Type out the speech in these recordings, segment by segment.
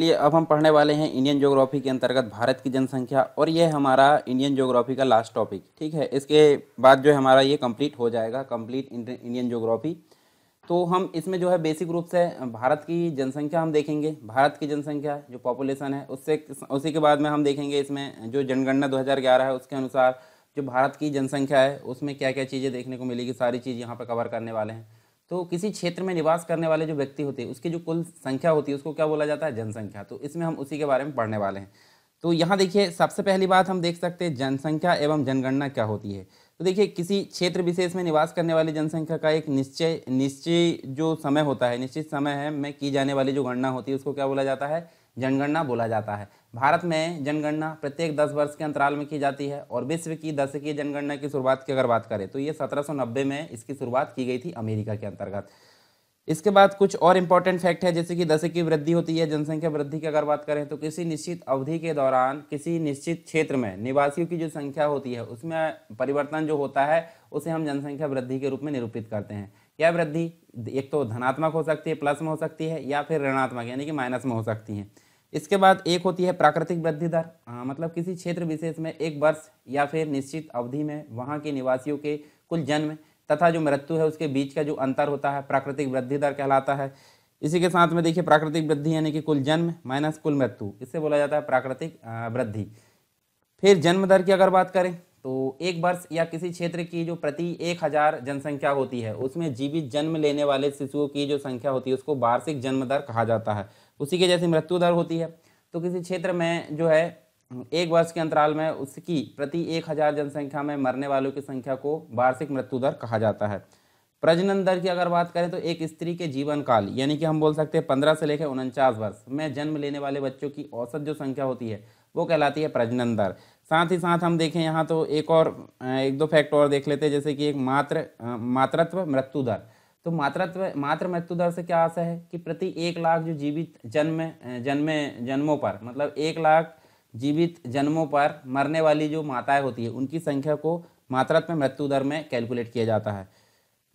चलिए अब हम पढ़ने वाले हैं इंडियन ज्योग्राफी के अंतर्गत भारत की जनसंख्या और ये हमारा इंडियन ज्योग्राफी का लास्ट टॉपिक ठीक है इसके बाद जो है हमारा ये कंप्लीट हो जाएगा कंप्लीट इंडियन ज्योग्राफी तो हम इसमें जो है बेसिक रूप से भारत की जनसंख्या हम देखेंगे भारत की जनसंख्या जो पॉपुलेशन है उससे उसी के बाद में हम देखेंगे इसमें जो जनगणना दो है उसके अनुसार जो भारत की जनसंख्या है उसमें क्या क्या चीज़ें देखने को मिलेगी सारी चीज़ यहाँ पर कवर करने वाले हैं तो किसी क्षेत्र में निवास करने वाले जो व्यक्ति होते हैं उसकी जो कुल संख्या होती है उसको क्या बोला जाता है जनसंख्या तो इसमें हम उसी के बारे में पढ़ने वाले हैं तो यहाँ देखिए सबसे पहली बात हम देख सकते हैं जनसंख्या एवं जनगणना क्या होती है तो देखिए किसी क्षेत्र विशेष में निवास करने वाली जनसंख्या का एक निश्चय निश्चय जो समय होता है निश्चित समय है में की जाने वाली जो गणना होती है उसको क्या बोला जाता है जनगणना बोला जाता है भारत में जनगणना प्रत्येक 10 वर्ष के अंतराल में की जाती है और विश्व की दशकीय जनगणना की शुरुआत की अगर बात करें तो ये 1790 में इसकी शुरुआत की गई थी अमेरिका के अंतर्गत इसके बाद कुछ और इंपॉर्टेंट फैक्ट है जैसे कि दशक की वृद्धि होती है जनसंख्या वृद्धि की अगर बात करें तो किसी निश्चित अवधि के दौरान किसी निश्चित क्षेत्र में निवासियों की जो संख्या होती है उसमें परिवर्तन जो होता है उसे हम जनसंख्या वृद्धि के रूप में निरूपित करते हैं यह वृद्धि एक तो धनात्मक हो सकती है प्लस में हो सकती है या फिर ऋणात्मक यानी कि माइनस में हो सकती है इसके बाद एक होती है प्राकृतिक वृद्धि दर आ, मतलब किसी क्षेत्र विशेष में एक वर्ष या फिर निश्चित अवधि में वहाँ के निवासियों के कुल जन्म तथा जो मृत्यु है उसके बीच का जो अंतर होता है प्राकृतिक वृद्धि दर कहलाता है इसी के साथ में देखिए प्राकृतिक वृद्धि यानी कि कुल जन्म माइनस कुल मृत्यु इससे बोला जाता है प्राकृतिक वृद्धि फिर जन्म दर की अगर बात करें तो एक वर्ष या किसी क्षेत्र की जो प्रति एक हजार जनसंख्या होती है उसमें जीवित जन्म लेने वाले शिशुओं की जो संख्या होती है उसको वार्षिक जन्म दर कहा जाता है उसी के जैसी मृत्यु दर होती है तो किसी क्षेत्र में जो है एक वर्ष के अंतराल में उसकी प्रति एक हजार जनसंख्या में मरने वालों की संख्या को वार्षिक मृत्यु दर कहा जाता है प्रजनन दर की अगर बात करें तो एक स्त्री के जीवन काल यानी कि हम बोल सकते हैं पंद्रह से लेकर उनचास वर्ष में जन्म लेने वाले बच्चों की औसत जो संख्या होती है वो कहलाती है प्रजनन दर साथ ही साथ हम देखें यहाँ तो एक और एक दो फैक्ट और देख लेते हैं जैसे कि एक मात्र मातृत्व मृत्यु दर तो मातृत्व मातृ मृत्यु दर से क्या आशा है कि प्रति एक लाख जो जीवित जन्म जन्मे जन्मों पर मतलब एक लाख जीवित जन्मों पर मरने वाली जो माताएं होती है उनकी संख्या को मातृत्व मृत्यु दर में कैलकुलेट किया जाता है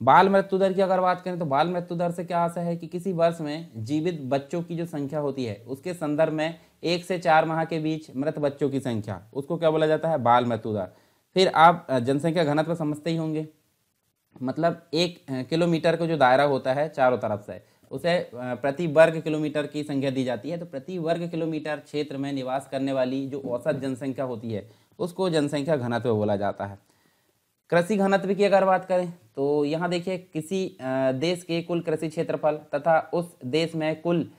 बाल मृत्यु दर की अगर बात करें तो बाल मृत्यु दर से क्या आशा है कि किसी वर्ष में जीवित बच्चों की जो संख्या होती है उसके संदर्भ में एक से चार माह के बीच मृत बच्चों की संख्या उसको क्या बोला जाता है बाल मृत्यु दर फिर आप जनसंख्या घनत्व समझते ही होंगे मतलब एक किलोमीटर का जो दायरा होता है चारों तरफ से उसे प्रति वर्ग किलोमीटर की संख्या दी जाती है तो प्रति वर्ग किलोमीटर क्षेत्र में निवास करने वाली जो औसत जनसंख्या होती है उसको जनसंख्या घनत्व बोला जाता है कृषि घनत्व की अगर बात करें तो यहाँ देखिए किसी देश के कुल कृषि क्षेत्रफल तथा उस देश में कुल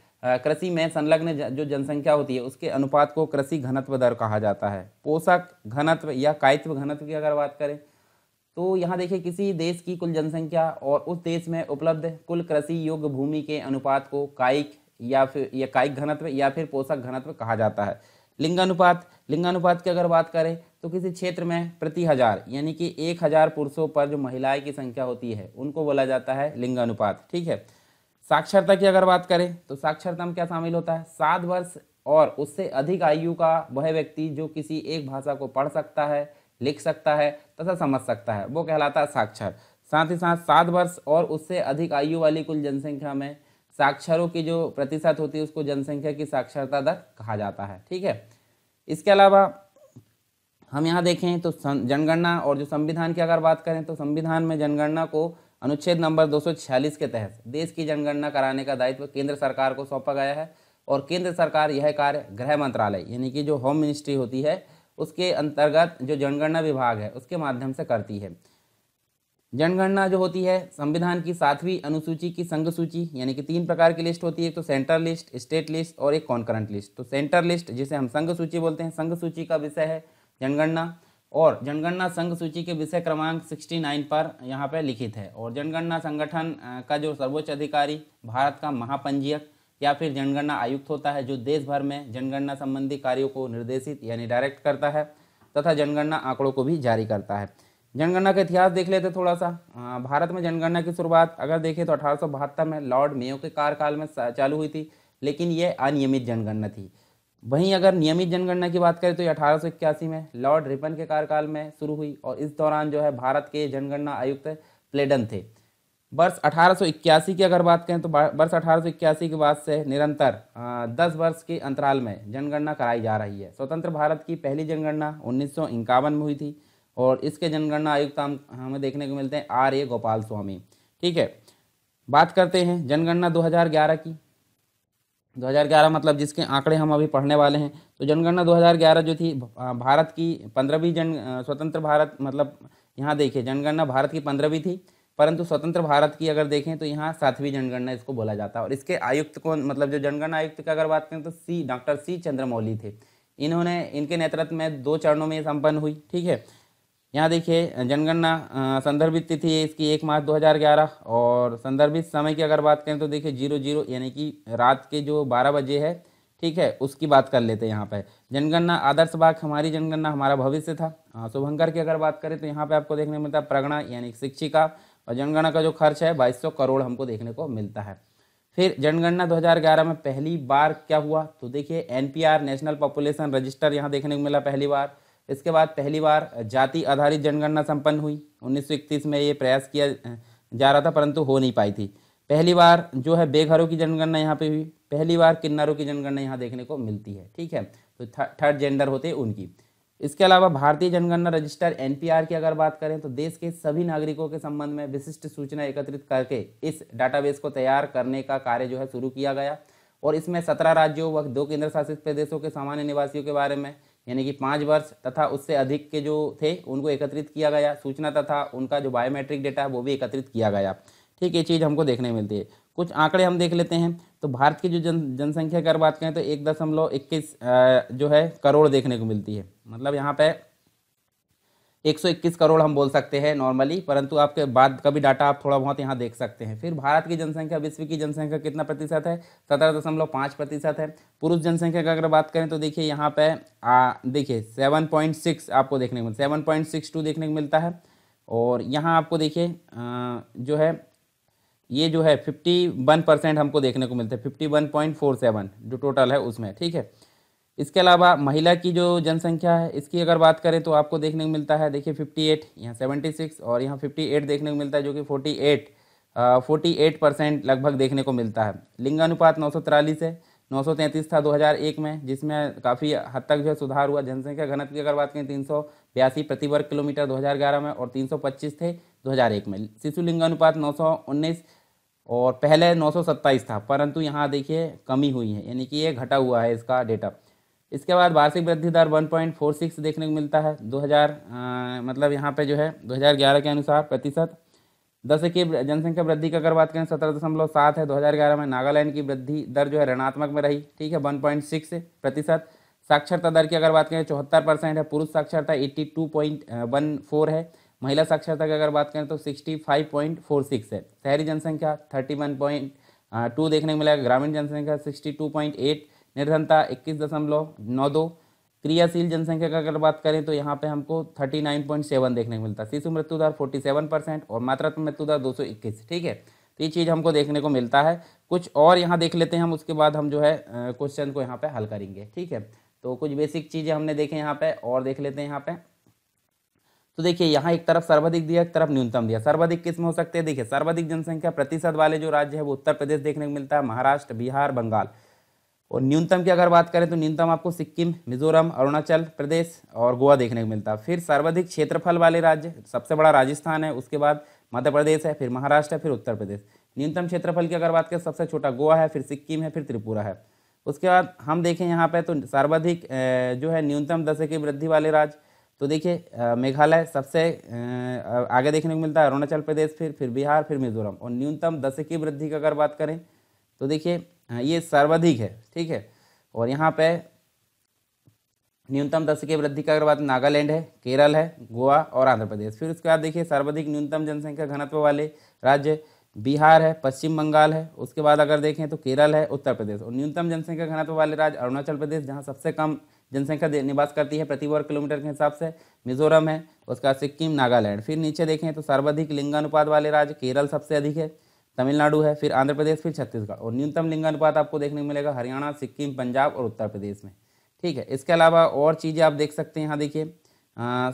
कृषि में संलग्न जो जनसंख्या होती है उसके अनुपात को कृषि घनत्व दर कहा जाता है पोषक घनत्व या कायित्व घनत्व की अगर बात करें तो यहाँ देखिए किसी देश की कुल जनसंख्या और उस देश में उपलब्ध कुल कृषि योग्य भूमि के अनुपात को कायिक या फिर या कायिक घनत्व या फिर पोषक घनत्व कहा जाता है लिंगानुपात लिंगानुपात की अगर बात करें तो किसी क्षेत्र में प्रति हज़ार यानी कि एक हज़ार पुरुषों पर जो महिलाएं की संख्या होती है उनको बोला जाता है लिंगानुपात ठीक है साक्षरता की अगर बात करें तो साक्षरता में क्या शामिल होता है सात वर्ष और उससे अधिक आयु का वह व्यक्ति जो किसी एक भाषा को पढ़ सकता है लिख सकता है तथा समझ सकता है वो कहलाता है साक्षर साथ ही साथ सात वर्ष और उससे अधिक आयु वाली कुल जनसंख्या में साक्षरों की जो प्रतिशत होती है उसको जनसंख्या की साक्षरता दर कहा जाता है ठीक है इसके अलावा हम यहाँ देखें तो जनगणना और जो संविधान की अगर बात करें तो संविधान में जनगणना को अनुच्छेद नंबर 246 के तहत देश की जनगणना कराने का दायित्व केंद्र सरकार को सौंपा गया है और केंद्र सरकार यह कार्य गृह मंत्रालय यानी कि जो होम मिनिस्ट्री होती है उसके अंतर्गत जो जनगणना विभाग है उसके माध्यम से करती है जनगणना जो होती है संविधान की सातवीं अनुसूची की संघ सूची यानी कि तीन प्रकार की लिस्ट होती है एक तो सेंट्रल लिस्ट स्टेट लिस्ट और एक कॉन्करेंट लिस्ट तो सेंट्रल लिस्ट जिसे हम संघ सूची बोलते हैं संघ सूची का विषय है जनगणना और जनगणना संघ सूची के विषय क्रमांक 69 पर यहाँ पर लिखित है और जनगणना संगठन का जो सर्वोच्च अधिकारी भारत का महापंजीयक या फिर जनगणना आयुक्त होता है जो देश भर में जनगणना संबंधी कार्यों को निर्देशित यानी डायरेक्ट करता है तथा जनगणना आंकड़ों को भी जारी करता है जनगणना का इतिहास देख लेते थोड़ा सा भारत में जनगणना की शुरुआत अगर देखें तो अठारह में लॉर्ड मेयो के कार्यकाल में चालू हुई थी लेकिन ये अनियमित जनगणना थी वहीं अगर नियमित जनगणना की बात करें तो ये अठारह में लॉर्ड रिपन के कार्यकाल में शुरू हुई और इस दौरान जो है भारत के जनगणना आयुक्त प्लेडन थे वर्ष अठारह की अगर बात करें तो वर्ष अठारह के बाद से निरंतर दस वर्ष के अंतराल में जनगणना कराई जा रही है स्वतंत्र भारत की पहली जनगणना उन्नीस में हुई थी और इसके जनगणना आयुक्त हमें देखने को मिलते हैं आर ए गोपाल स्वामी ठीक है बात करते हैं जनगणना 2011 की 2011 मतलब जिसके आंकड़े हम अभी पढ़ने वाले हैं तो जनगणना 2011 जो थी भारत की पंद्रहवीं जन स्वतंत्र भारत मतलब यहाँ देखिए जनगणना भारत की पंद्रहवीं थी परंतु स्वतंत्र भारत की अगर देखें तो यहाँ सातवीं जनगणना इसको बोला जाता है और इसके आयुक्त को मतलब जो जनगणना आयुक्त की अगर बात करें तो सी डॉक्टर सी चंद्रमौली थे इन्होंने इनके नेतृत्व में दो चरणों में संपन्न हुई ठीक है यहाँ देखिए जनगणना संदर्भित तिथि इसकी एक मार्च 2011 और संदर्भित समय की अगर बात करें तो देखिए जीरो जीरो यानी कि रात के जो 12 बजे है ठीक है उसकी बात कर लेते हैं यहाँ पर जनगणना आदर्श बाग हमारी जनगणना हमारा भविष्य था शुभंकर की अगर बात करें तो यहाँ पर आपको देखने मिलता है प्रगणा यानी शिक्षिका और जनगणना का जो खर्च है सौ करोड़ हमको देखने को मिलता है फिर जनगणना 2011 में पहली बार क्या हुआ तो देखिए एनपीआर नेशनल पॉपुलेशन रजिस्टर यहाँ देखने को मिला पहली बार इसके बाद पहली बार जाति आधारित जनगणना संपन्न हुई 1931 में ये प्रयास किया जा रहा था परंतु हो नहीं पाई थी पहली बार जो है बेघरों की जनगणना यहाँ पे हुई पहली बार किन्नरों की जनगणना यहाँ देखने को मिलती है ठीक है तो थर्ड जेंडर होते हैं उनकी इसके अलावा भारतीय जनगणना रजिस्टर एनपीआर की अगर बात करें तो देश के सभी नागरिकों के संबंध में विशिष्ट सूचना एकत्रित करके इस डाटाबेस को तैयार करने का कार्य जो है शुरू किया गया और इसमें सत्रह राज्यों व दो केंद्र शासित प्रदेशों के सामान्य निवासियों के बारे में यानी कि पाँच वर्ष तथा उससे अधिक के जो थे उनको एकत्रित किया गया सूचना तथा उनका जो बायोमेट्रिक डेटा है वो भी एकत्रित किया गया ठीक ये चीज़ हमको देखने मिलती है कुछ आंकड़े हम देख लेते हैं तो भारत की जो जन जनसंख्या की अगर बात करें तो एक दशमलव इक्कीस जो है करोड़ देखने को मिलती है मतलब यहाँ पे 121 करोड़ हम बोल सकते हैं नॉर्मली परंतु आपके बाद का भी डाटा आप थोड़ा बहुत यहाँ देख सकते हैं फिर भारत की जनसंख्या विश्व की जनसंख्या कितना प्रतिशत है सत्रह दशमलव पाँच प्रतिशत है पुरुष जनसंख्या की अगर बात करें तो देखिए यहाँ पे देखिए सेवन पॉइंट सिक्स आपको देखने को मिलता है सेवन पॉइंट सिक्स टू देखने को मिलता है और यहाँ आपको देखिए जो है ये जो है फिफ्टी वन परसेंट हमको देखने को मिलता है fifty one point four seven जो टोटल है उसमें ठीक है इसके अलावा महिला की जो जनसंख्या है इसकी अगर बात करें तो आपको देखने को मिलता है देखिए 58 एट यहाँ सेवेंटी और यहाँ 58 देखने को मिलता है जो कि 48 48 परसेंट लगभग देखने को मिलता है लिंगानुपात नौ है 933 था 2001 में जिसमें काफ़ी हद तक जो है सुधार हुआ जनसंख्या घनत्व की अगर बात करें तीन प्रति वर्ग किलोमीटर दो में और तीन थे दो में शिशु लिंगानुपात नौ और पहले 927 था परंतु यहाँ देखिए कमी हुई है यानी कि ये घटा हुआ है इसका डेटा इसके बाद वार्षिक वृद्धि दर 1.46 देखने को मिलता है 2000 हज़ार मतलब यहाँ पे जो है 2011 के अनुसार प्रतिशत दस की जनसंख्या वृद्धि की अगर बात करें सत्रह दशमलव सात है 2011 में नागालैंड की वृद्धि दर जो है ऋणात्मक में रही ठीक है 1.6 प्रतिशत साक्षरता दर की अगर बात करें चौहत्तर परसेंट है पुरुष साक्षरता फोर है महिला साक्षरता की अगर बात करें तो सिक्स है शहरी जनसंख्या टू देखने को मिलेगा ग्रामीण जनसंख्या एट निर्धनता इक्कीस दशमलव नौ दो क्रियाशील जनसंख्या का अगर बात करें तो यहाँ पे हमको थर्टी नाइन पॉइंट सेवन देखने को मिलता है शिशु मृत्यु दर फोर्टी सेवन परसेंट और मातृत्व मृत्यु दर दो सौ इक्कीस ठीक है तो ये चीज़ हमको देखने को मिलता है कुछ और यहाँ देख लेते हैं हम उसके बाद हम जो है क्वेश्चन को यहाँ पे हल करेंगे ठीक है तो कुछ बेसिक चीज़ें हमने देखे यहाँ पे और देख लेते हैं यहाँ पे तो देखिए यहाँ एक तरफ सर्वाधिक दिया एक तरफ न्यूनतम दिया सर्वाधिक किस में हो सकते हैं देखिए सर्वाधिक जनसंख्या प्रतिशत वाले जो राज्य है वो उत्तर प्रदेश देखने को मिलता है महाराष्ट्र बिहार बंगाल और न्यूनतम की अगर बात करें तो न्यूनतम आपको सिक्किम मिजोरम अरुणाचल प्रदेश और गोवा देखने को मिलता है फिर सर्वाधिक क्षेत्रफल वाले राज्य सबसे बड़ा राजस्थान है उसके बाद मध्य प्रदेश है फिर महाराष्ट्र है फिर उत्तर प्रदेश न्यूनतम क्षेत्रफल की अगर बात करें सबसे छोटा गोवा है फिर सिक्किम है फिर त्रिपुरा है उसके बाद हम देखें यहाँ पर तो सर्वाधिक जो है न्यूनतम दशक की वृद्धि वाले राज्य तो देखिए मेघालय सबसे आगे देखने को मिलता है अरुणाचल प्रदेश फिर फिर बिहार फिर मिजोरम और न्यूनतम दशक की वृद्धि की अगर बात करें तो देखिए हाँ, ये सर्वाधिक है ठीक है और यहाँ पे न्यूनतम दस की वृद्धि का अगर बात नागालैंड है केरल है गोवा और आंध्र प्रदेश फिर उसके बाद देखिए सर्वाधिक न्यूनतम जनसंख्या घनत्व वाले राज्य बिहार है पश्चिम बंगाल है उसके बाद अगर देखें तो केरल है उत्तर प्रदेश और न्यूनतम जनसंख्या घनत्व वाले राज्य अरुणाचल प्रदेश जहाँ सबसे कम जनसंख्या निवास करती है प्रति वर्ग किलोमीटर के हिसाब से मिजोरम है उसका सिक्किम नागालैंड फिर नीचे देखें तो सर्वाधिक लिंगानुपात वाले राज्य केरल सबसे अधिक है तमिलनाडु है फिर आंध्र प्रदेश फिर छत्तीसगढ़ और न्यूनतम लिंगानुपात आपको देखने को मिलेगा हरियाणा सिक्किम पंजाब और उत्तर प्रदेश में ठीक है इसके अलावा और चीज़ें आप देख सकते हैं यहाँ देखिए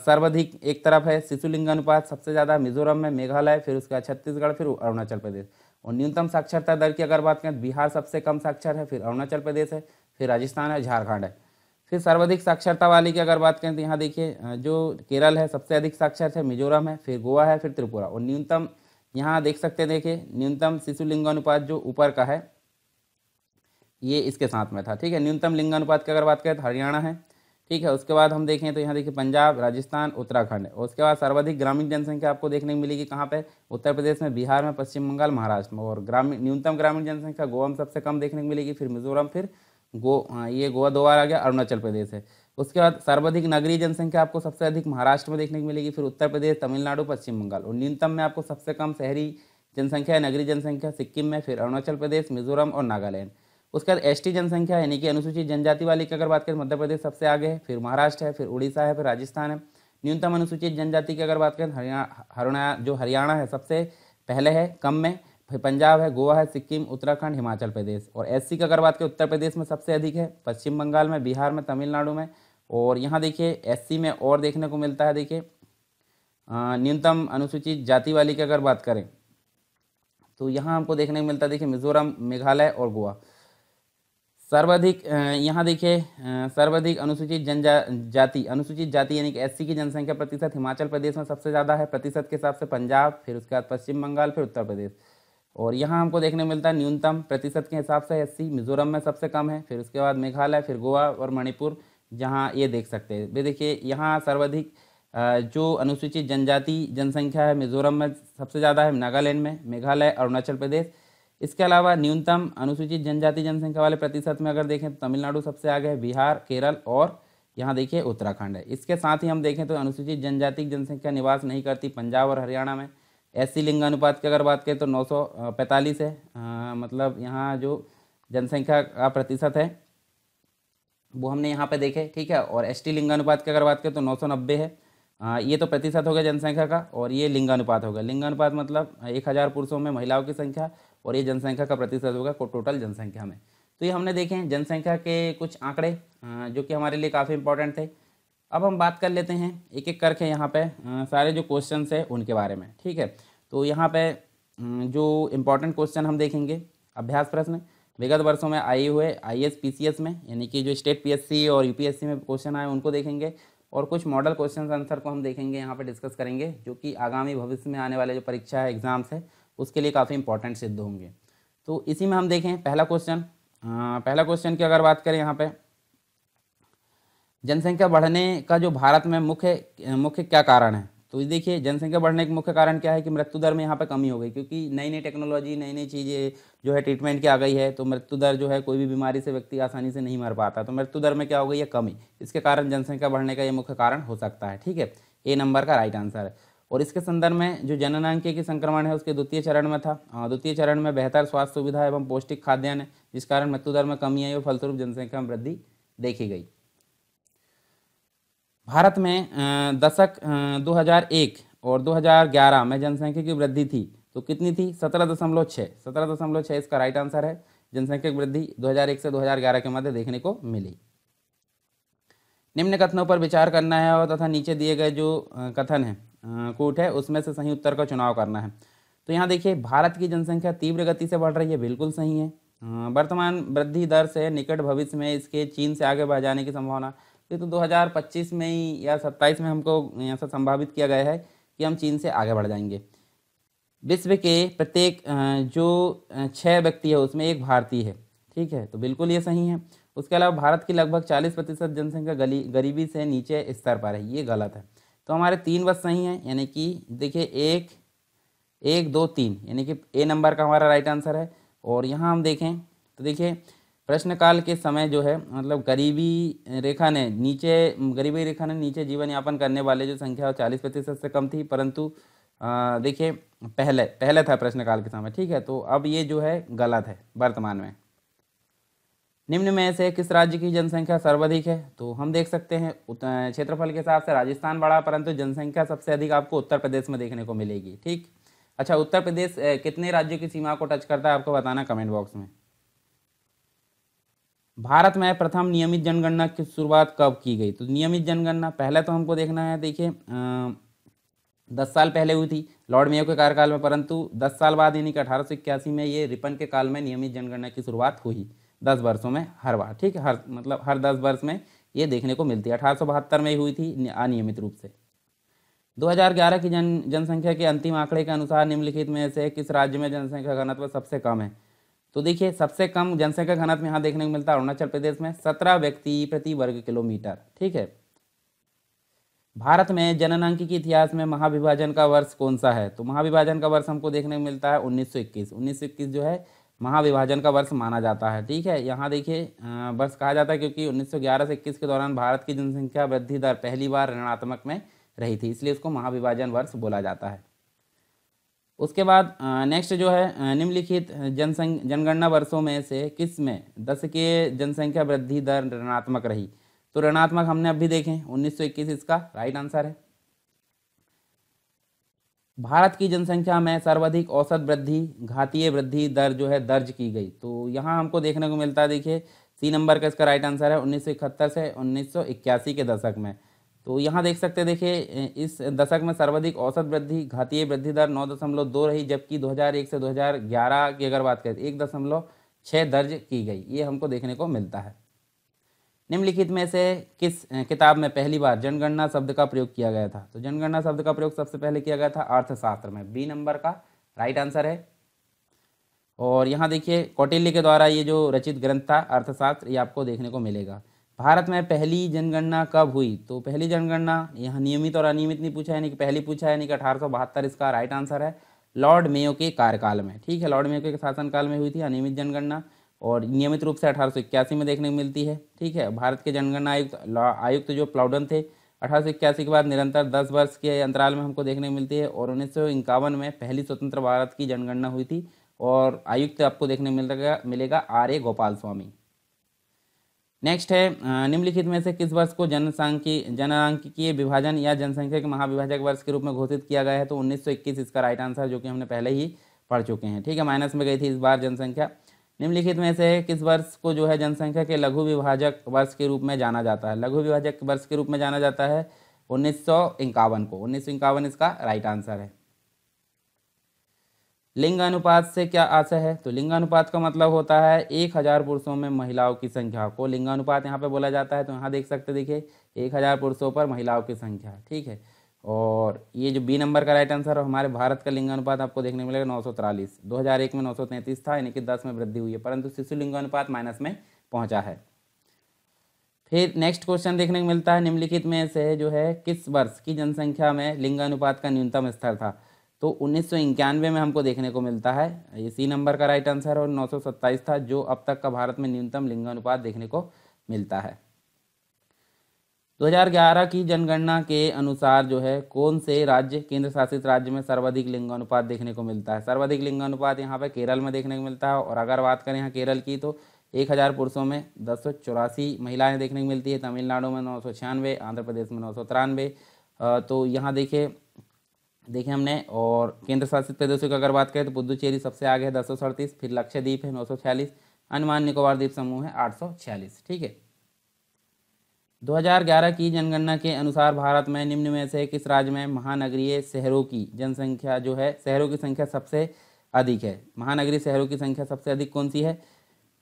सर्वाधिक एक तरफ है शिशु लिंगानुपात सबसे ज़्यादा मिजोरम में मेघालय फिर उसके बाद छत्तीसगढ़ फिर अरुणाचल प्रदेश और न्यूनतम साक्षरता दर की अगर बात करें बिहार सबसे कम साक्षर है फिर अरुणाचल प्रदेश है फिर राजस्थान है झारखंड है फिर सर्वाधिक साक्षरता वाली की अगर बात करें तो यहाँ देखिए जो केरल है सबसे अधिक साक्षर है मिजोरम है फिर गोवा है फिर त्रिपुरा और न्यूनतम यहाँ देख सकते हैं देखिए न्यूनतम शिशु लिंगानुपात जो ऊपर का है ये इसके साथ में था ठीक है न्यूनतम लिंगानुपात की अगर बात करें तो हरियाणा है ठीक है उसके बाद हम देखें तो यहाँ देखिए पंजाब राजस्थान उत्तराखंड और उसके बाद सर्वाधिक ग्रामीण जनसंख्या आपको देखने को मिलेगी कहाँ पे उत्तर प्रदेश में बिहार में पश्चिम बंगाल महाराष्ट्र में और ग्रामीण न्यूनतम ग्रामीण जनसंख्या गोवा में सबसे कम देखने को मिलेगी फिर मिजोरम फिर गो हाँ, ये गोवा दोबारा आ गया अरुणाचल प्रदेश है उसके बाद सर्वाधिक नगरीय जनसंख्या आपको सबसे अधिक महाराष्ट्र में देखने को मिलेगी फिर उत्तर प्रदेश तमिलनाडु पश्चिम बंगाल और न्यूनतम में आपको सबसे कम शहरी जनसंख्या नगरीय जनसंख्या सिक्किम में फिर अरुणाचल प्रदेश मिजोरम और नागालैंड उसके बाद एस जनसंख्या यानी कि अनुसूचित जनजाति वाली की अगर बात करें तो मध्य प्रदेश सबसे आगे है फिर महाराष्ट्र है फिर उड़ीसा है फिर राजस्थान है न्यूनतम अनुसूचित जनजाति की अगर बात करें हरियाणा जो हरियाणा है सबसे पहले है कम में फिर पंजाब है गोवा है सिक्किम उत्तराखंड हिमाचल प्रदेश और एस की अगर बात करें उत्तर प्रदेश में सबसे अधिक है पश्चिम बंगाल में बिहार में तमिलनाडु में और यहाँ देखिए एस में और देखने को मिलता है देखिए न्यूनतम अनुसूचित जाति वाली की अगर बात करें तो यहाँ हमको देखने को मिलता है देखिए मिजोरम मेघालय और गोवा सर्वाधिक यहाँ देखिए सर्वाधिक अनुसूचित जनजा जाति अनुसूचित जाति यानी कि एससी की जनसंख्या प्रतिशत हिमाचल प्रदेश में सबसे ज़्यादा है प्रतिशत के हिसाब से पंजाब फिर उसके बाद पश्चिम बंगाल फिर उत्तर प्रदेश और यहाँ हमको देखने मिलता है न्यूनतम प्रतिशत के हिसाब से एससी मिजोरम में सबसे कम है फिर उसके बाद मेघालय फिर गोवा और मणिपुर जहाँ ये देख सकते हैं वे देखिए यहाँ सर्वाधिक जो अनुसूचित जनजाति जनसंख्या है मिजोरम में सबसे ज़्यादा है नागालैंड में मेघालय अरुणाचल प्रदेश इसके अलावा न्यूनतम अनुसूचित जनजाति जनसंख्या वाले प्रतिशत में अगर देखें तो तमिलनाडु सबसे आगे है बिहार केरल और यहाँ देखिए उत्तराखंड है इसके साथ ही हम देखें तो अनुसूचित जनजाति जनसंख्या निवास नहीं करती पंजाब और हरियाणा में एस लिंगानुपात की अगर बात करें तो नौ है आ, मतलब यहाँ जो जनसंख्या का प्रतिशत है वो हमने यहाँ पे देखे ठीक है और एस टी लिंगानुपात की अगर बात करें तो नब्बे है आ, ये तो प्रतिशत हो गया जनसंख्या का और ये लिंगानुपात हो गया लिंगानुपात मतलब एक हज़ार पुरुषों में महिलाओं की संख्या और ये जनसंख्या का प्रतिशत होगा टोटल जनसंख्या में तो ये हमने देखे हैं जनसंख्या के कुछ आंकड़े जो कि हमारे लिए काफ़ी इंपॉर्टेंट थे अब हम बात कर लेते हैं एक एक करके यहाँ पे सारे जो क्वेश्चन है उनके बारे में ठीक है तो यहाँ पे जो इम्पोर्टेंट क्वेश्चन हम देखेंगे अभ्यास प्रश्न विगत वर्षों में आए हुए आई एस में यानी कि जो स्टेट पीएससी और यूपीएससी में क्वेश्चन आए उनको देखेंगे और कुछ मॉडल क्वेश्चन आंसर को हम देखेंगे यहाँ पर डिस्कस करेंगे जो कि आगामी भविष्य में आने वाले जो परीक्षा है एग्जाम्स है उसके लिए काफ़ी इंपॉर्टेंट सिद्ध होंगे तो इसी में हम देखें पहला क्वेश्चन पहला क्वेश्चन की अगर बात करें यहाँ पर जनसंख्या बढ़ने का जो भारत में मुख्य मुख्य क्या कारण है तो देखिए जनसंख्या बढ़ने का मुख्य कारण क्या है कि मृत्यु दर में यहाँ पर कमी हो गई क्योंकि नई नई टेक्नोलॉजी नई नई चीज़ें जो है ट्रीटमेंट की आ गई है तो मृत्यु दर जो है कोई भी बीमारी से व्यक्ति आसानी से नहीं मर पाता तो मृत्यु दर में क्या हो गई है कमी इसके कारण जनसंख्या बढ़ने का ये मुख्य कारण हो सकता है ठीक है ए नंबर का राइट आंसर है और इसके संदर्भ में जो जननांकीय की संक्रमण है उसके द्वितीय चरण में था द्वितीय चरण में बेहतर स्वास्थ्य सुविधा एवं पौष्टिक खाद्यान्न जिस कारण मृत्यु दर में कमी आई और फलस्वरूप जनसंख्या में वृद्धि देखी गई भारत में दशक 2001 और 2011 में जनसंख्या की वृद्धि थी तो कितनी थी सत्रह दशमलव छः सत्रह दशमलव छः इसका राइट आंसर है जनसंख्या की वृद्धि 2001 से 2011 के मध्य देखने को मिली निम्न कथनों पर विचार करना है और तथा नीचे दिए गए जो कथन है कूट है उसमें से सही उत्तर का चुनाव करना है तो यहाँ देखिए भारत की जनसंख्या तीव्र गति से बढ़ रही है बिल्कुल सही है वर्तमान वृद्धि दर से निकट भविष्य में इसके चीन से आगे बढ़ जाने की संभावना ये तो 2025 में ही या 27 में हमको ऐसा संभावित किया गया है कि हम चीन से आगे बढ़ जाएंगे विश्व के प्रत्येक जो छः व्यक्ति है उसमें एक भारतीय है ठीक है तो बिल्कुल ये सही है उसके अलावा भारत की लगभग 40 प्रतिशत जनसंख्या गरीबी से नीचे स्तर पर है ये गलत है तो हमारे तीन बस सही हैं यानी कि देखिए एक एक दो तीन यानी कि ए नंबर का हमारा राइट आंसर है और यहाँ हम देखें तो देखिए प्रश्नकाल के समय जो है मतलब गरीबी रेखा ने नीचे गरीबी रेखा ने नीचे जीवन यापन करने वाले जो संख्या वो चालीस प्रतिशत से कम थी परंतु देखिए पहले पहले था प्रश्नकाल के समय ठीक है तो अब ये जो है गलत है वर्तमान में निम्न में से किस राज्य की जनसंख्या सर्वाधिक है तो हम देख सकते हैं क्षेत्रफल के हिसाब से राजस्थान बड़ा परंतु जनसंख्या सबसे अधिक आपको उत्तर प्रदेश में देखने को मिलेगी ठीक अच्छा उत्तर प्रदेश कितने राज्यों की सीमा को टच करता है आपको बताना कमेंट बॉक्स में भारत में प्रथम नियमित जनगणना की शुरुआत कब की गई तो नियमित जनगणना पहले तो हमको देखना है देखिए दस साल पहले हुई थी लॉर्ड मेयो के कार्यकाल में परंतु दस साल बाद यानी कि अठारह सौ इक्यासी में ये रिपन के काल में नियमित जनगणना की शुरुआत हुई दस वर्षों में हर बार ठीक है हर मतलब हर दस वर्ष में ये देखने को मिलती है अठारह सौ बहत्तर में हुई थी अनियमित रूप से 2011 की जन जनसंख्या के अंतिम आंकड़े के अनुसार निम्नलिखित में से किस राज्य में जनसंख्या घनत्व सबसे कम है तो देखिए सबसे कम जनसंख्या घनत्व यहाँ देखने को मिलता है अरुणाचल प्रदेश में सत्रह व्यक्ति प्रति वर्ग किलोमीटर ठीक है भारत में जननांकी के इतिहास में महाविभाजन का वर्ष कौन सा है तो महाविभाजन का वर्ष हमको देखने को मिलता है 1921 1921 जो है महाविभाजन का वर्ष माना जाता है ठीक है यहाँ देखिए वर्ष कहा जाता है क्योंकि 1911 से 21 के दौरान भारत की जनसंख्या वृद्धि दर पहली बार ऋणात्मक में रही थी इसलिए इसको महाविभाजन वर्ष बोला जाता है उसके बाद नेक्स्ट जो है निम्नलिखित जनसंख्या जनगणना वर्षों में से किस में दशकीय जनसंख्या वृद्धि दर ऋणात्मक रही तो ऋणात्मक हमने अभी देखें 1921 इसका राइट आंसर है भारत की जनसंख्या में सर्वाधिक औसत वृद्धि घातीय वृद्धि दर जो है दर्ज की गई तो यहाँ हमको देखने को मिलता है देखिए सी नंबर का इसका राइट आंसर है उन्नीस से उन्नीस के दशक में तो यहाँ देख सकते देखिए इस दशक में सर्वाधिक औसत वृद्धि घातीय वृद्धि दर नौ दशमलव दो रही जबकि 2001 से 2011 की अगर बात करें तो एक दशमलव छः दर्ज की गई ये हमको देखने को मिलता है निम्नलिखित में से किस किताब में पहली बार जनगणना शब्द का प्रयोग किया गया था तो जनगणना शब्द का प्रयोग सबसे पहले किया गया था अर्थशास्त्र में बी नंबर का राइट आंसर है और यहाँ देखिए कौटिल्य के द्वारा ये जो रचित ग्रंथ था अर्थशास्त्र ये आपको देखने को मिलेगा भारत में पहली जनगणना कब हुई तो पहली जनगणना यहाँ नियमित और अनियमित नहीं पूछा यानी कि पहली पूछा यानी कि अठारह इसका राइट आंसर है लॉर्ड मेयो के कार्यकाल में ठीक है लॉर्ड मेयो के शासनकाल में हुई थी अनियमित जनगणना और नियमित रूप से अठारह में देखने को मिलती है ठीक है भारत के जनगणना आयुक्त आयुक्त जो प्लाउडन थे अठारह के बाद निरंतर दस वर्ष के अंतराल में हमको देखने को मिलती है और उन्नीस में पहली स्वतंत्र भारत की जनगणना हुई थी और आयुक्त आपको देखने मिल मिलेगा R A Gopal Swami next है निम्नलिखित में से किस वर्ष को जनसंख्य जनसंख्यकीय विभाजन या जनसंख्या के महाविभाजक वर्ष के रूप में घोषित किया गया है तो 1921 इसका राइट आंसर जो कि हमने पहले ही पढ़ चुके हैं ठीक है माइनस में गई थी इस बार जनसंख्या निम्नलिखित में से किस वर्ष को जो है जनसंख्या के लघु विभाजक वर्ष के रूप में जाना जाता है लघु विभाजक वर्ष के रूप में जाना जाता है उन्नीस को उन्नीस इसका राइट आंसर है लिंगानुपात से क्या आशय है तो लिंगानुपात का मतलब होता है एक हज़ार पुरुषों में महिलाओं की संख्या को लिंगानुपात यहाँ पे बोला जाता है तो यहाँ देख सकते देखिए एक हज़ार पुरुषों पर महिलाओं की संख्या ठीक है और ये जो बी नंबर का राइट आंसर हमारे भारत का लिंगानुपात आपको देखने मिलेगा नौ सौ तिरालीस दो हज़ार एक में नौ सौ तैंतीस था यानी कि दस में वृद्धि हुई है परंतु शिशु लिंगानुपात माइनस में पहुँचा है फिर नेक्स्ट क्वेश्चन देखने को मिलता है निम्नलिखित में से जो है किस वर्ष की जनसंख्या में लिंगानुपात का न्यूनतम स्तर था तो उन्नीस में हमको देखने को मिलता है ये सी नंबर का राइट आंसर और नौ था जो अब तक का भारत में न्यूनतम लिंगानुपात देखने को मिलता है 2011 की जनगणना के अनुसार जो है कौन से राज्य केंद्र शासित राज्य में सर्वाधिक लिंगानुपात देखने को मिलता है सर्वाधिक लिंगानुपात यहाँ पर केरल में देखने को मिलता है और अगर बात करें यहाँ केरल की तो एक हज़ार पुरुषों में दस सौ चौरासी महिलाएँ देखने को मिलती है तमिलनाडु में नौ सौ छियानवे आंध्र प्रदेश में नौ सौ तिरानवे तो यहाँ देखिए देखे हमने और केंद्र शासित प्रदेशों की अगर बात करें तो पुदुचेरी सबसे आगे है दस सौ सड़तीस फिर लक्षद्वीप है नौ सौ छियालीस अनुमान निकोबार द्वीप समूह है आठ सौ छियालीस ठीक है 2011 की जनगणना के अनुसार भारत में निम्न में से किस राज्य में महानगरीय शहरों की जनसंख्या जो है शहरों की संख्या सबसे अधिक है महानगरीय शहरों की संख्या सबसे अधिक कौन सी है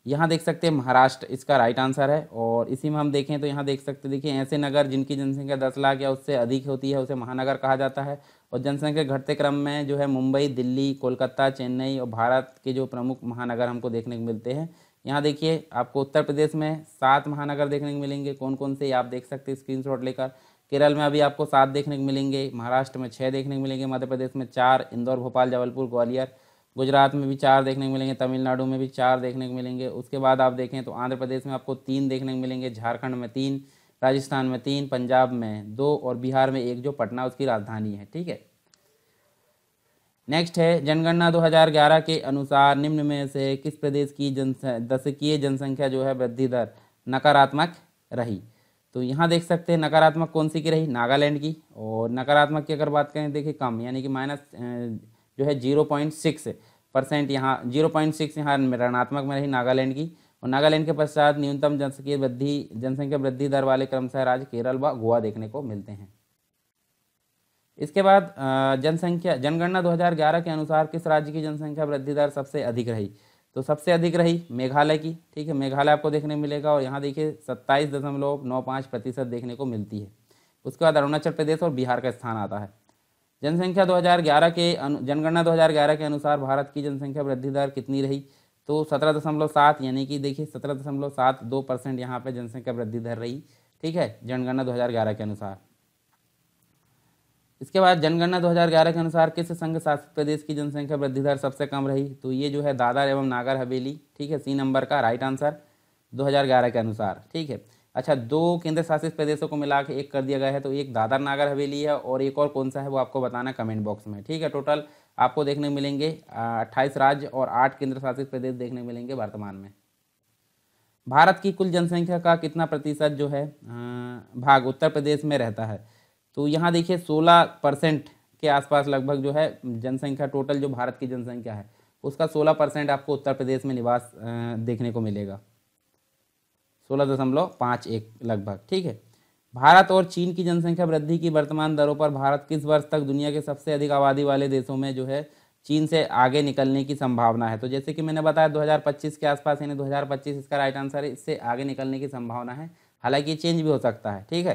यहाँ देख सकते हैं महाराष्ट्र इसका राइट आंसर है और इसी में हम देखें तो यहाँ देख सकते देखिए ऐसे नगर जिनकी जनसंख्या दस लाख या उससे अधिक होती है उसे महानगर कहा जाता है और जनसंख्या घटते क्रम में जो है मुंबई दिल्ली कोलकाता चेन्नई और भारत के जो प्रमुख महानगर हमको देखने को मिलते हैं यहाँ देखिए आपको उत्तर प्रदेश में सात महानगर देखने को मिलेंगे कौन कौन से आप देख सकते हैं स्क्रीन लेकर केरल में अभी आपको सात देखने को मिलेंगे महाराष्ट्र में छः देखने को मिलेंगे मध्य प्रदेश में चार इंदौर भोपाल जबलपुर ग्वालियर गुजरात में भी चार देखने को मिलेंगे तमिलनाडु में भी चार देखने को मिलेंगे उसके बाद आप देखें तो आंध्र प्रदेश में आपको तीन देखने को मिलेंगे झारखंड में तीन राजस्थान में तीन पंजाब में दो और बिहार में एक जो पटना उसकी राजधानी है ठीक है नेक्स्ट है जनगणना 2011 के अनुसार निम्न में से किस प्रदेश की जन दशकीय जनसंख्या जो है वृद्धि दर नकारात्मक रही तो यहाँ देख सकते हैं नकारात्मक कौन सी की रही नागालैंड की और नकारात्मक की अगर बात करें देखिए कम यानी कि माइनस जो है जीरो पॉइंट सिक्स परसेंट यहाँ जीरो पॉइंट सिक्स यहाँ ऋणात्मक में रही नागालैंड की और नागालैंड के पश्चात न्यूनतम जनसंख्या वृद्धि जनसंख्या वृद्धि दर वाले क्रमशः राज्य केरल व गोवा देखने को मिलते हैं इसके बाद जनसंख्या जनगणना 2011 के अनुसार किस राज्य की जनसंख्या वृद्धि दर सबसे अधिक रही तो सबसे अधिक रही मेघालय की ठीक है मेघालय आपको देखने मिलेगा और यहाँ देखिए सत्ताईस दशमलव नौ पाँच प्रतिशत देखने को मिलती है उसके बाद अरुणाचल प्रदेश और बिहार का स्थान आता है जनसंख्या 2011 के जनगणना 2011 के अनुसार भारत की जनसंख्या वृद्धि दर कितनी रही तो सत्रह दशमलव सात यानी कि देखिए सत्रह दशमलव सात दो परसेंट यहाँ पर जनसंख्या वृद्धि दर रही ठीक है जनगणना 2011 के अनुसार इसके बाद जनगणना 2011 के अनुसार किस संघ शासित प्रदेश की जनसंख्या वृद्धि दर सबसे कम रही तो ये जो है दादर एवं नागर हवेली ठीक है सी नंबर का राइट आंसर दो के अनुसार ठीक है अच्छा दो केंद्र शासित प्रदेशों को मिला के एक कर दिया गया है तो एक दादर नागर हवेली है और एक और कौन सा है वो आपको बताना कमेंट बॉक्स में ठीक है टोटल आपको देखने मिलेंगे अट्ठाईस राज्य और आठ केंद्र शासित प्रदेश देखने मिलेंगे वर्तमान में भारत की कुल जनसंख्या का कितना प्रतिशत जो है भाग उत्तर प्रदेश में रहता है तो यहाँ देखिए सोलह परसेंट के आसपास लगभग जो है जनसंख्या टोटल जो भारत की जनसंख्या है उसका सोलह परसेंट आपको उत्तर प्रदेश में निवास देखने को मिलेगा सोलह दशमलव पाँच एक लगभग ठीक है भारत और चीन की जनसंख्या वृद्धि की वर्तमान दरों पर भारत किस वर्ष तक दुनिया के सबसे अधिक आबादी वाले देशों में जो है चीन से आगे निकलने की संभावना है तो जैसे कि मैंने बताया 2025 के आसपास यानी 2025 इसका राइट आंसर है इससे आगे निकलने की संभावना है हालांकि चेंज भी हो सकता है ठीक है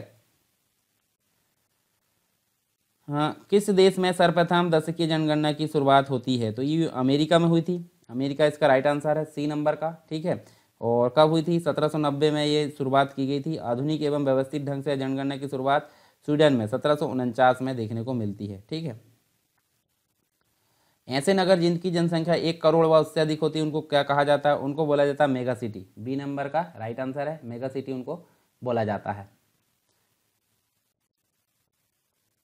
हाँ किस देश में सर्वप्रथम दशकीय जनगणना की शुरुआत होती है तो ये अमेरिका में हुई थी अमेरिका इसका राइट आंसर है सी नंबर का ठीक है और कब हुई थी 1790 में ये शुरुआत की गई थी आधुनिक एवं व्यवस्थित ढंग से जनगणना की शुरुआत स्वीडन में सत्रह में देखने को मिलती है ठीक है ऐसे नगर जिनकी जनसंख्या एक करोड़ व उससे अधिक होती है उनको क्या कहा जाता है उनको बोला जाता है मेगा सिटी बी नंबर का राइट आंसर है मेगा सिटी उनको बोला जाता है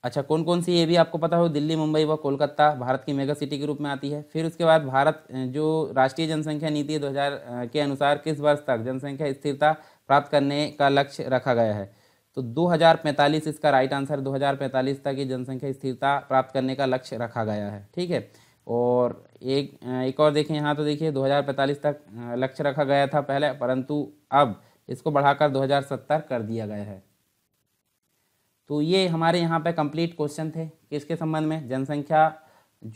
अच्छा कौन कौन सी ये भी आपको पता हो दिल्ली मुंबई व कोलकाता भारत की मेगा सिटी के रूप में आती है फिर उसके बाद भारत जो राष्ट्रीय जनसंख्या नीति 2000 के अनुसार किस वर्ष तक जनसंख्या स्थिरता प्राप्त करने का लक्ष्य रखा गया है तो 2045 इसका राइट आंसर 2045 तक ये जनसंख्या स्थिरता प्राप्त करने का लक्ष्य रखा गया है ठीक है और एक एक और देखें यहाँ तो देखिए 2045 तक लक्ष्य रखा गया था पहले परंतु अब इसको बढ़ाकर 2070 कर दिया गया है तो ये हमारे यहाँ पर कंप्लीट क्वेश्चन थे किसके संबंध में जनसंख्या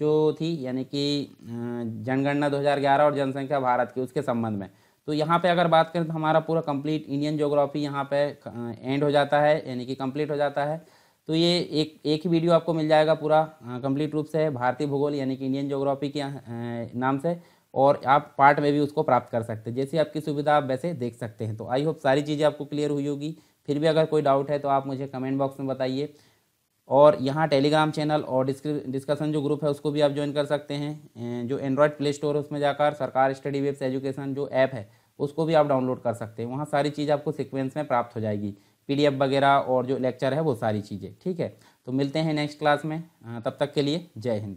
जो थी यानी कि जनगणना 2011 और जनसंख्या भारत की उसके संबंध में तो यहाँ पे अगर बात करें तो हमारा पूरा कंप्लीट इंडियन ज्योग्राफी यहाँ पे एंड हो जाता है यानी कि कंप्लीट हो जाता है तो ये एक एक ही वीडियो आपको मिल जाएगा पूरा कंप्लीट रूप से भारतीय भूगोल यानी कि इंडियन ज्योग्राफी के नाम से और आप पार्ट में भी उसको प्राप्त कर सकते हैं जैसी आपकी सुविधा आप वैसे देख सकते हैं तो आई होप सारी चीज़ें आपको क्लियर हुई होगी फिर भी अगर कोई डाउट है तो आप मुझे कमेंट बॉक्स में बताइए और यहाँ टेलीग्राम चैनल और डिस्कशन जो ग्रुप है उसको भी आप ज्वाइन कर सकते हैं जो एंड्रॉयड प्ले स्टोर है उसमें जाकर सरकार स्टडी वेब्स एजुकेशन जो ऐप है उसको भी आप डाउनलोड कर सकते हैं वहाँ सारी चीज़ आपको सिक्वेंस में प्राप्त हो जाएगी पी वगैरह और जो लेक्चर है वो सारी चीज़ें ठीक है तो मिलते हैं नेक्स्ट क्लास में तब तक के लिए जय हिंद